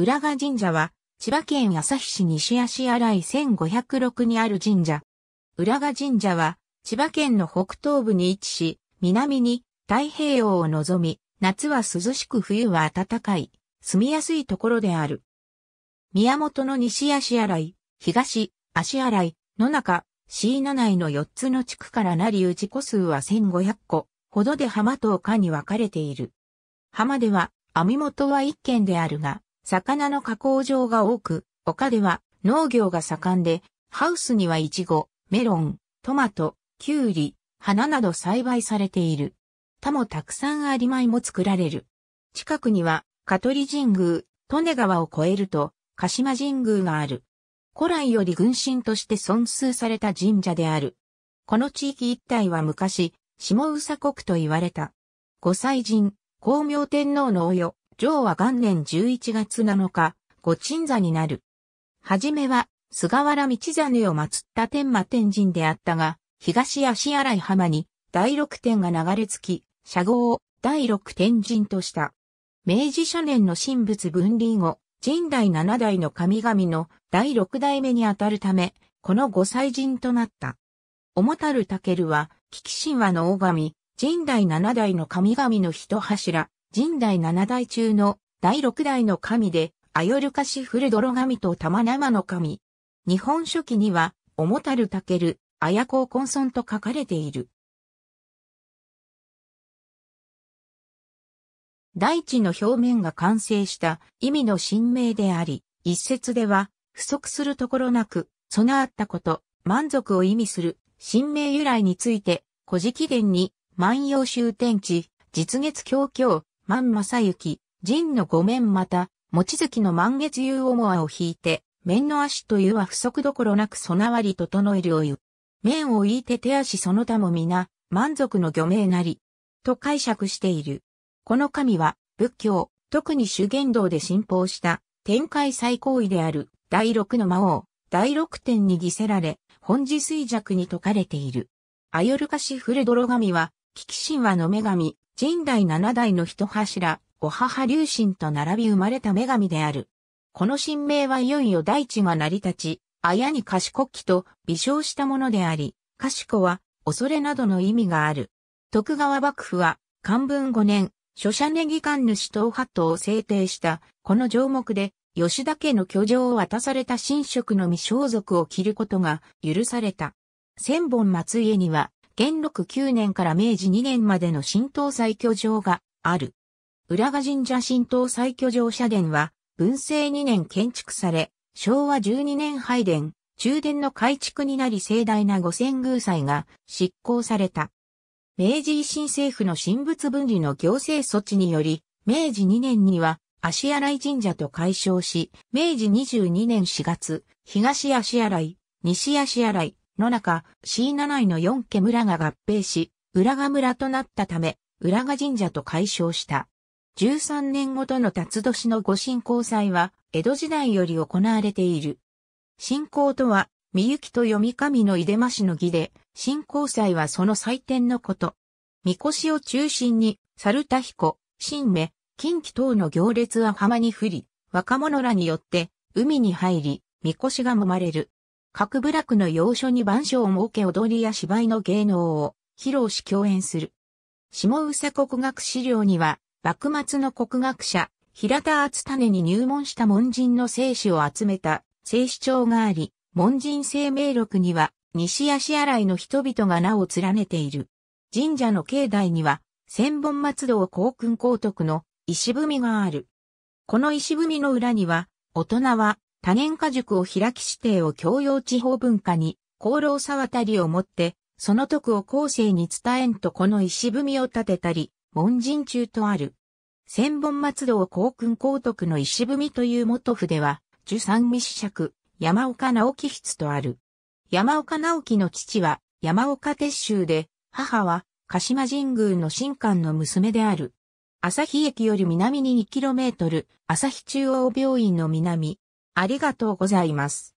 浦賀神社は、千葉県旭市西足洗い1506にある神社。浦賀神社は、千葉県の北東部に位置し、南に太平洋を望み、夏は涼しく冬は暖かい、住みやすいところである。宮本の西足洗い、東足洗い、の中、C7 内の4つの地区からなりうち個数は1500個ほどで浜と丘に分かれている。浜では、網元は1軒であるが、魚の加工場が多く、丘では農業が盛んで、ハウスにはイチゴ、メロン、トマト、キュウリ、花など栽培されている。他もたくさんまいも作られる。近くには、香取神宮、利根川を越えると、鹿島神宮がある。古来より軍神として尊崇された神社である。この地域一帯は昔、下宇佐国と言われた。御祭神、光明天皇のおよ、上は元年11月7日、御鎮座になる。はじめは、菅原道真を祀った天馬天神であったが、東足洗浜に第六天が流れ着き、社号を第六天神とした。明治初年の神仏分離後、神代七代の神々の第六代目にあたるため、この五祭神となった。重たるたけるは、危機神話の大神、神代七代の神々の一柱、神代七代中の第六代の神で、アヨルカシフルドロ神と玉生の神。日本書紀には、おもたるたける、あやこうこんそんと書かれている。大地の表面が完成した意味の神明であり、一説では、不足するところなく、備わったこと、満足を意味する、神明由来について、古事記伝に、万葉終天地、実月教教、万正幸、仁の御免また、望月の満月遊おもあを引いて、面の足というは不足どころなく備わり整えるお湯。面を引いて手足その他も皆、満足の御名なり、と解釈している。この神は、仏教、特に修験道で信奉した、天界最高位である、第六の魔王、第六天に犠せられ、本次衰弱に説かれている。アヨルカシフルドロ神は、キキ神話の女神、神代七代の一柱、お母竜神と並び生まれた女神である。この神明はいよいよ大地が成り立ち、綾に賢きと微笑したものであり、賢は恐れなどの意味がある。徳川幕府は、漢文五年、諸社ネギ官主党派党を制定した、この条目で、吉田家の居城を渡された神職の未装束を着ることが許された。千本松家には、元禄9年から明治2年までの神道再居場がある。浦賀神社神道再居場社殿は、文政2年建築され、昭和12年拝殿、中殿の改築になり盛大な五千宮祭が執行された。明治維新政府の神仏分離の行政措置により、明治2年には足洗神社と改称し、明治22年4月、東足洗、い、西足洗、い、の中、C7 位の4家村が合併し、浦賀村となったため、浦賀神社と解消した。13年ごとの辰年の御神幸祭は、江戸時代より行われている。信仰とは、みゆきと読み神の井出ましの儀で、信仰祭はその祭典のこと。みこしを中心に、猿田彦、新芽、近畿等の行列は浜に降り、若者らによって、海に入り、みこしが揉まれる。各部落の要所に番所を設け踊りや芝居の芸能を披露し共演する。下宇佐国学資料には、幕末の国学者、平田厚種に入門した門人の生死を集めた生死帳があり、門人生命録には、西足洗いの人々が名を連ねている。神社の境内には、千本松道高君高徳の石踏みがある。この石踏みの裏には、大人は多年家塾を開き指定を教養地方文化に、功労さ渡りをもって、その徳を後世に伝えんとこの石踏みを立てたり、門人中とある。千本松道公君公徳の石踏みという元筆は、十三未子尺、山岡直樹筆とある。山岡直樹の父は、山岡鉄舟で、母は、鹿島神宮の神官の娘である。朝日駅より南に2トル朝日中央病院の南、ありがとうございます。